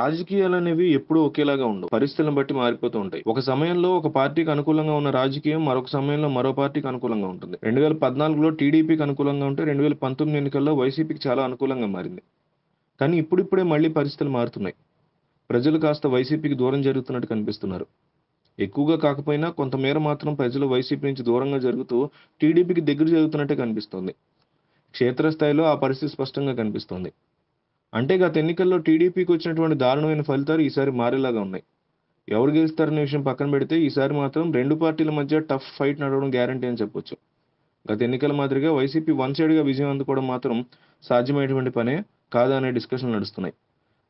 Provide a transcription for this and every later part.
రాజకీయాలు అనేవి ఎప్పుడూ ఒకేలాగా ఉండవు పరిస్థితులను బట్టి మారిపోతూ ఉంటాయి ఒక సమయంలో ఒక పార్టీకి అనుకూలంగా ఉన్న రాజకీయం మరొక సమయంలో మరో పార్టీకి అనుకూలంగా ఉంటుంది రెండు వేల పద్నాలుగులో టీడీపీకి అనుకూలంగా ఉంటే రెండు వేల పంతొమ్మిది ఎన్నికల్లో వైసీపీకి చాలా అనుకూలంగా మారింది కానీ ఇప్పుడిప్పుడే మళ్ళీ పరిస్థితులు మారుతున్నాయి ప్రజలు కాస్త వైసీపీకి దూరం జరుగుతున్నట్టు కనిపిస్తున్నారు ఎక్కువగా కాకపోయినా కొంతమేర మాత్రం ప్రజలు వైసీపీ నుంచి దూరంగా జరుగుతూ టీడీపీకి దగ్గర జరుగుతున్నట్టే కనిపిస్తోంది క్షేత్రస్థాయిలో ఆ పరిస్థితి స్పష్టంగా కనిపిస్తోంది అంటే గత ఎన్నికల్లో టీడీపీకి వచ్చినటువంటి దారుణమైన ఫలితాలు ఈసారి మారేలాగా ఉన్నాయి ఎవరు గెలుస్తారనే విషయం పక్కన పెడితే ఈసారి మాత్రం రెండు పార్టీల మధ్య టఫ్ ఫైట్ నడవడం గ్యారంటీ అని చెప్పొచ్చు గత ఎన్నికల మాదిరిగా వైసీపీ వన్ సైడ్గా విజయం అందుకోవడం మాత్రం సాధ్యమైనటువంటి పనే కాదనే డిస్కషన్ నడుస్తున్నాయి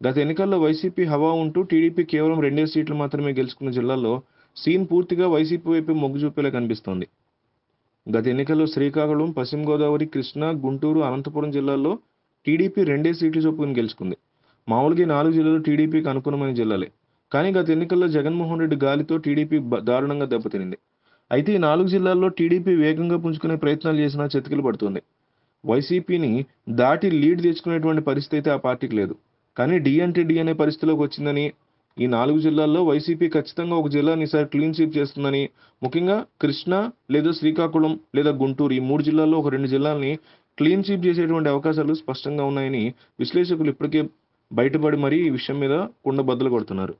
గత ఎన్నికల్లో వైసీపీ హవా ఉంటూ టీడీపీ కేవలం రెండే సీట్లు మాత్రమే గెలుచుకున్న జిల్లాల్లో సీన్ పూర్తిగా వైసీపీ వైపు మొగ్గు చూపేలా కనిపిస్తోంది గత ఎన్నికల్లో శ్రీకాకుళం పశ్చిమ గోదావరి కృష్ణా గుంటూరు అనంతపురం జిల్లాల్లో టీడీపీ రెండే సీట్లు చొప్పుకుని గెలుచుకుంది మామూలుగా నాలుగు జిల్లాలు టీడీపీకి అనుకూలమైన జిల్లాలే కానీ గత ఎన్నికల్లో జగన్మోహన్ రెడ్డి గాలితో టీడీపీ దారుణంగా దెబ్బతినింది అయితే ఈ నాలుగు జిల్లాల్లో టీడీపీ వేగంగా పుంజుకునే ప్రయత్నాలు చేసినా చితికిలు పడుతుంది వైసీపీని దాటి లీడ్ తెచ్చుకునేటువంటి పరిస్థితి అయితే ఆ పార్టీకి లేదు కానీ డిఎన్టీడీ అనే పరిస్థితిలోకి వచ్చిందని ఈ నాలుగు జిల్లాల్లో వైసీపీ ఖచ్చితంగా ఒక జిల్లాని ఈసారి క్లీన్ స్వీప్ చేస్తుందని ముఖ్యంగా కృష్ణా లేదా శ్రీకాకుళం లేదా గుంటూరు ఈ మూడు జిల్లాల్లో ఒక రెండు జిల్లాల్ని క్లీన్ స్వీప్ చేసేటువంటి అవకాశాలు స్పష్టంగా ఉన్నాయని విశ్లేషకులు ఇప్పటికే బయటపడి మరీ ఈ విషయం మీద కుండబద్దలు కొడుతున్నారు